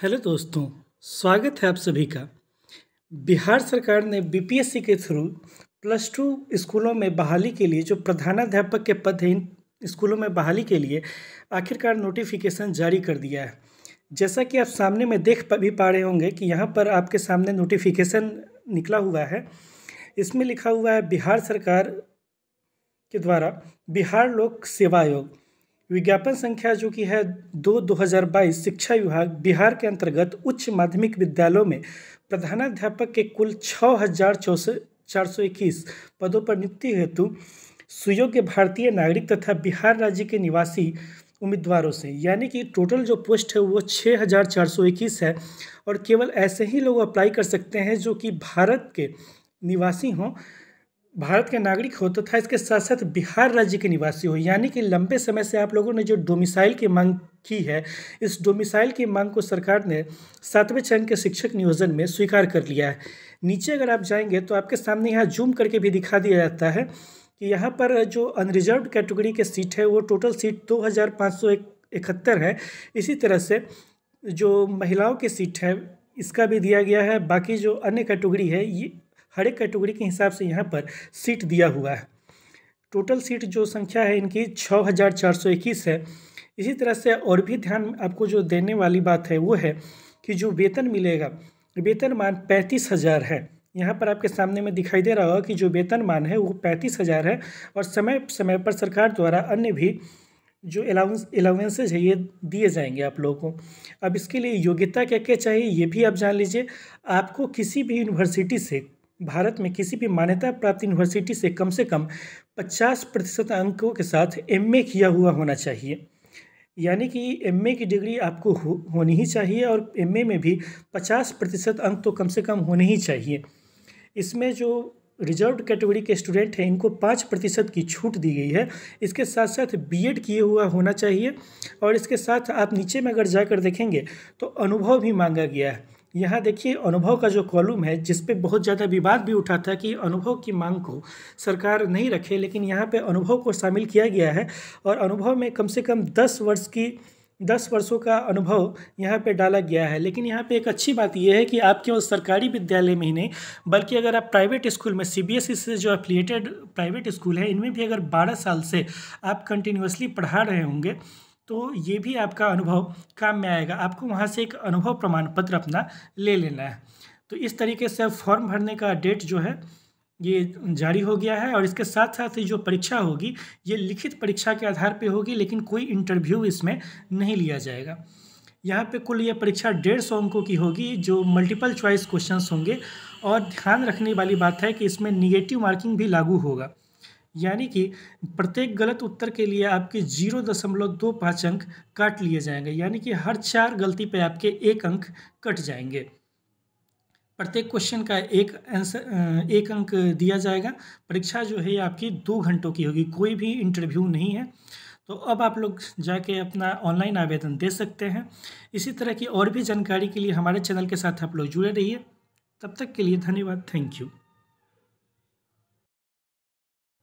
hello दोस्तों स्वागत है आप सभी का बिहार सरकार ने बीपीएससी के थ्रू प्लस टू स्कूलों में बहाली के लिए जो प्रधानाध्यापक के पद हैं इन स्कूलों में बहाली के लिए आखिरकार नोटिफिकेशन जारी कर दिया है जैसा कि आप सामने में देख भी पा रहे होंगे कि यहाँ पर आपके सामने नोटिफिकेशन निकला हुआ है इसमें लिखा हुआ है बिहार सरकार के द्वारा बिहार लोक सेवा आयोग विज्ञापन संख्या जो कि है दो दो हज़ार बाईस शिक्षा विभाग बिहार के अंतर्गत उच्च माध्यमिक विद्यालयों में प्रधानाध्यापक के कुल छः हज़ार चार सौ इक्कीस पदों पर नियुक्ति हेतु सुयोग्य भारतीय नागरिक तथा बिहार राज्य के निवासी उम्मीदवारों से यानी कि टोटल जो पोस्ट है वो छः हज़ार चार सौ इक्कीस है और केवल ऐसे ही लोग अप्लाई कर सकते हैं जो कि भारत के निवासी हों भारत के नागरिक हो तथा तो इसके साथ साथ बिहार राज्य के निवासी हो यानी कि लंबे समय से आप लोगों ने जो डोमिसाइल की मांग की है इस डोमिसाइल की मांग को सरकार ने सातवें चरण के शिक्षक नियोजन में स्वीकार कर लिया है नीचे अगर आप जाएंगे तो आपके सामने यहाँ जूम करके भी दिखा दिया जाता है कि यहाँ पर जो अनरिजर्व कैटेगरी के सीट है वो टोटल सीट दो इकहत्तर है इसी तरह से जो महिलाओं की सीट है इसका भी दिया गया है बाकी जो अन्य कैटेगरी है ये हर एक कैटेगरी के हिसाब से यहाँ पर सीट दिया हुआ है टोटल सीट जो संख्या है इनकी छः हज़ार चार सौ इक्कीस है इसी तरह से और भी ध्यान आपको जो देने वाली बात है वो है कि जो वेतन मिलेगा वेतन मान पैंतीस हज़ार है यहाँ पर आपके सामने में दिखाई दे रहा होगा कि जो वेतन मान है वो पैंतीस हज़ार है और समय समय पर सरकार द्वारा अन्य भी जो अलाउंस अलाउंसेज है ये दिए जाएंगे आप लोगों को अब इसके लिए योग्यता क्या क्या चाहिए ये भी आप जान लीजिए आपको किसी भी यूनिवर्सिटी से भारत में किसी भी मान्यता प्राप्त यूनिवर्सिटी से कम से कम 50 प्रतिशत अंकों के साथ एमए किया हुआ होना चाहिए यानी कि एमए की डिग्री आपको हो, होनी ही चाहिए और एमए में भी 50 प्रतिशत अंक तो कम से कम होने ही चाहिए इसमें जो रिजर्व कैटेगरी के स्टूडेंट हैं इनको पाँच प्रतिशत की छूट दी गई है इसके साथ साथ बीएड किए हुआ होना चाहिए और इसके साथ आप नीचे में अगर जाकर देखेंगे तो अनुभव भी मांगा गया है यहाँ देखिए अनुभव का जो कॉलम है जिस पे बहुत ज़्यादा विवाद भी उठा था कि अनुभव की मांग को सरकार नहीं रखे लेकिन यहाँ पे अनुभव को शामिल किया गया है और अनुभव में कम से कम दस वर्ष की दस वर्षों का अनुभव यहाँ पे डाला गया है लेकिन यहाँ पे एक अच्छी बात यह है कि आप केवल सरकारी विद्यालय में ही नहीं बल्कि अगर आप प्राइवेट स्कूल में सी e से जो एफिलिएटेड प्राइवेट स्कूल है इनमें भी अगर बारह साल से आप कंटिन्यूसली पढ़ा रहे होंगे तो ये भी आपका अनुभव काम में आएगा आपको वहाँ से एक अनुभव प्रमाण पत्र अपना ले लेना है तो इस तरीके से फॉर्म भरने का डेट जो है ये जारी हो गया है और इसके साथ साथ जो परीक्षा होगी ये लिखित परीक्षा के आधार पे होगी लेकिन कोई इंटरव्यू इसमें नहीं लिया जाएगा यहाँ पे कुल ये परीक्षा डेढ़ सौ अंकों की होगी जो मल्टीपल चॉइस क्वेश्चंस होंगे और ध्यान रखने वाली बात है कि इसमें निगेटिव मार्किंग भी लागू होगा यानी कि प्रत्येक गलत उत्तर के लिए आपके जीरो दशमलव दो पाँच अंक काट लिए जाएंगे यानी कि हर चार गलती पे आपके एक अंक कट जाएंगे प्रत्येक क्वेश्चन का एक आंसर एक अंक दिया जाएगा परीक्षा जो है आपकी दो घंटों की होगी कोई भी इंटरव्यू नहीं है तो अब आप लोग जाके अपना ऑनलाइन आवेदन दे सकते हैं इसी तरह की और भी जानकारी के लिए हमारे चैनल के साथ आप लोग जुड़े रहिए तब तक के लिए धन्यवाद थैंक यू